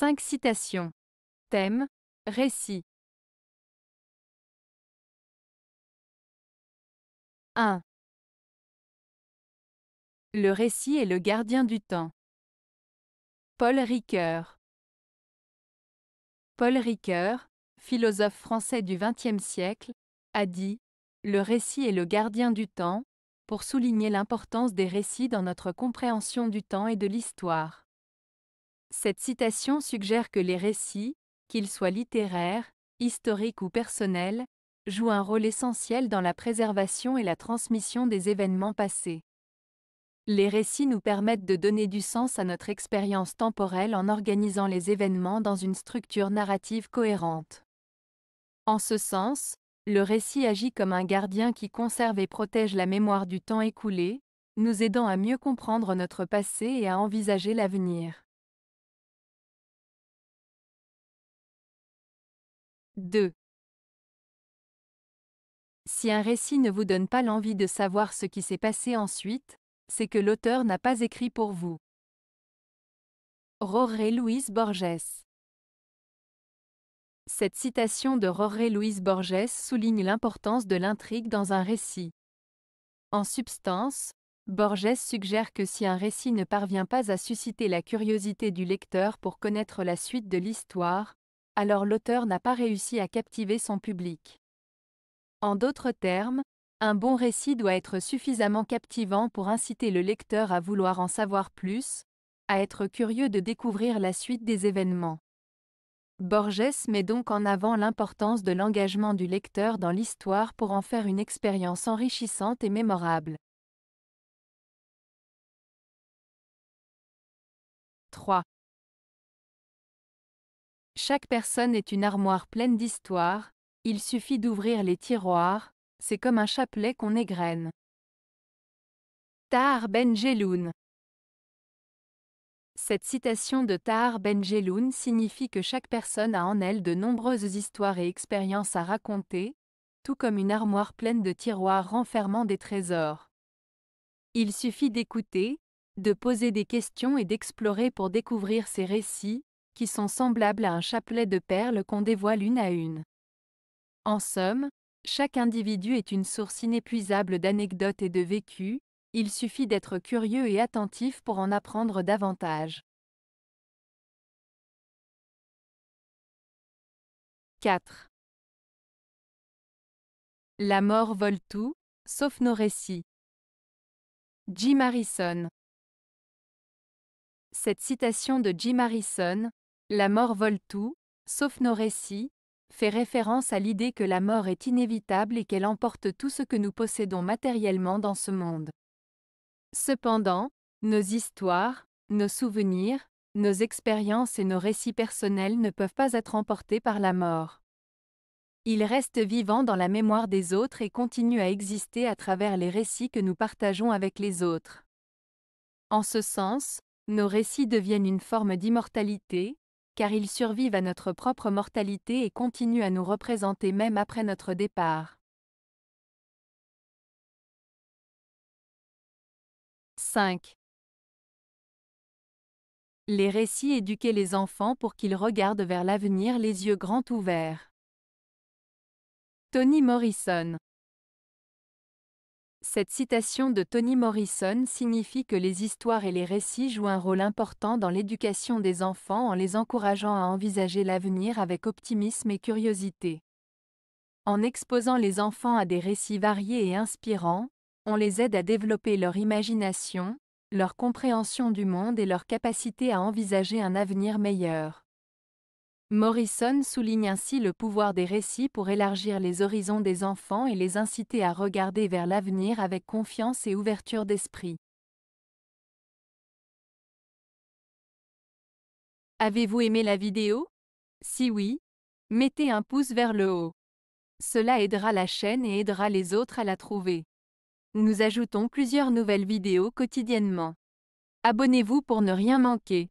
5 citations. Thème, récit. 1. Le récit est le gardien du temps. Paul Ricoeur. Paul Ricoeur, philosophe français du XXe siècle, a dit Le récit est le gardien du temps, pour souligner l'importance des récits dans notre compréhension du temps et de l'histoire. Cette citation suggère que les récits, qu'ils soient littéraires, historiques ou personnels, jouent un rôle essentiel dans la préservation et la transmission des événements passés. Les récits nous permettent de donner du sens à notre expérience temporelle en organisant les événements dans une structure narrative cohérente. En ce sens, le récit agit comme un gardien qui conserve et protège la mémoire du temps écoulé, nous aidant à mieux comprendre notre passé et à envisager l'avenir. 2. Si un récit ne vous donne pas l'envie de savoir ce qui s'est passé ensuite, c'est que l'auteur n'a pas écrit pour vous. Roré louise Borges Cette citation de Roré louise Borges souligne l'importance de l'intrigue dans un récit. En substance, Borges suggère que si un récit ne parvient pas à susciter la curiosité du lecteur pour connaître la suite de l'histoire, alors l'auteur n'a pas réussi à captiver son public. En d'autres termes, un bon récit doit être suffisamment captivant pour inciter le lecteur à vouloir en savoir plus, à être curieux de découvrir la suite des événements. Borges met donc en avant l'importance de l'engagement du lecteur dans l'histoire pour en faire une expérience enrichissante et mémorable. 3. Chaque personne est une armoire pleine d'histoires, il suffit d'ouvrir les tiroirs, c'est comme un chapelet qu'on égrène. Tahar Ben Jeloun Cette citation de Tahar Ben Jeloun signifie que chaque personne a en elle de nombreuses histoires et expériences à raconter, tout comme une armoire pleine de tiroirs renfermant des trésors. Il suffit d'écouter, de poser des questions et d'explorer pour découvrir ces récits, qui sont semblables à un chapelet de perles qu'on dévoile une à une. En somme, chaque individu est une source inépuisable d'anecdotes et de vécus, il suffit d'être curieux et attentif pour en apprendre davantage. 4. La mort vole tout, sauf nos récits. Jim Harrison Cette citation de Jim Harrison, la mort vole tout, sauf nos récits, fait référence à l'idée que la mort est inévitable et qu'elle emporte tout ce que nous possédons matériellement dans ce monde. Cependant, nos histoires, nos souvenirs, nos expériences et nos récits personnels ne peuvent pas être emportés par la mort. Ils restent vivants dans la mémoire des autres et continuent à exister à travers les récits que nous partageons avec les autres. En ce sens, nos récits deviennent une forme d'immortalité, car ils survivent à notre propre mortalité et continuent à nous représenter même après notre départ. 5. Les récits éduquaient les enfants pour qu'ils regardent vers l'avenir les yeux grands ouverts. Tony Morrison cette citation de Toni Morrison signifie que les histoires et les récits jouent un rôle important dans l'éducation des enfants en les encourageant à envisager l'avenir avec optimisme et curiosité. En exposant les enfants à des récits variés et inspirants, on les aide à développer leur imagination, leur compréhension du monde et leur capacité à envisager un avenir meilleur. Morrison souligne ainsi le pouvoir des récits pour élargir les horizons des enfants et les inciter à regarder vers l'avenir avec confiance et ouverture d'esprit. Avez-vous aimé la vidéo Si oui, mettez un pouce vers le haut. Cela aidera la chaîne et aidera les autres à la trouver. Nous ajoutons plusieurs nouvelles vidéos quotidiennement. Abonnez-vous pour ne rien manquer.